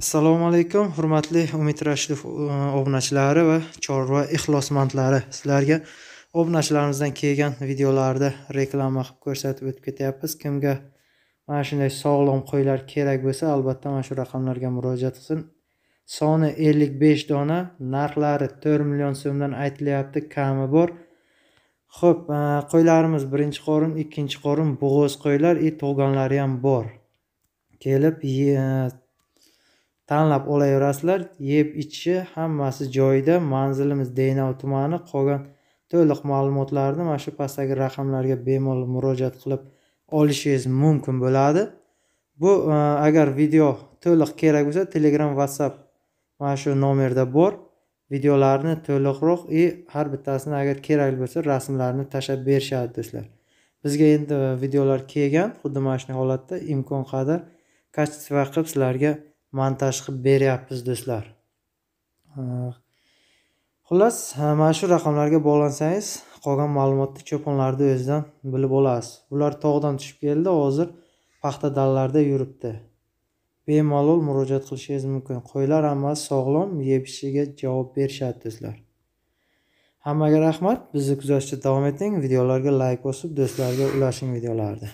assalomu alaykum hurmatli umid rashidov e, obunachilari va chorva ixlosmandlari sizlarga obunachilarimizdan kelgan videolarda reklama qilib ko'rsatib o'tib ketyapmiz kimga mana shunday sog'lom qo'ylar kerak bo'lsa albatta mana shu raqamlarga murojaat qilsin soni ellik besh dona narxlari to'rt million so'mdan aytilyapti kami bor ho'p e, qo'ylarimiz birinchi qorin ikkinchi qorin bo'g'oz qo'ylar и e, tug'ganlari ham bor kelib tanlab olaverasizlar yeb ichishi hammasi joyida manzilimiz denov tumani qolgan to'liq ma'lumotlarni mana shu pastdagi raqamlarga bemalol murojaat qilib olishingiz mumkin bo'ladi bu e, agar video to'liq kerak bo'lsa telegram whatsapp mana shu nomerda bor videolarni to'liqroq и har bittasini agar kerak bo'lsa rasmlarni tashlab berishadi do'stlar bizga endi videolar kelgan xuddi mana shu holatda imkon qadar качество qilib sizlarga montaj qilib beryapmiz do'stlar xullas mana shu raqamlarga bog'lansangiz qolgan ma'lumotni cho'ponlarni o'zidan bilib olasiz ular tog'dan tushib keldi hozir paxta dalalarda yuribdi bemalol murojaat qilishingiz mumkin qo'ylar hammasi sog'lom yeb ichiga javob berishadi do'stlar hammaga rahmat bizni kuzatishda davom eting videolarga layk bosib do'stlarga ulashing videolarni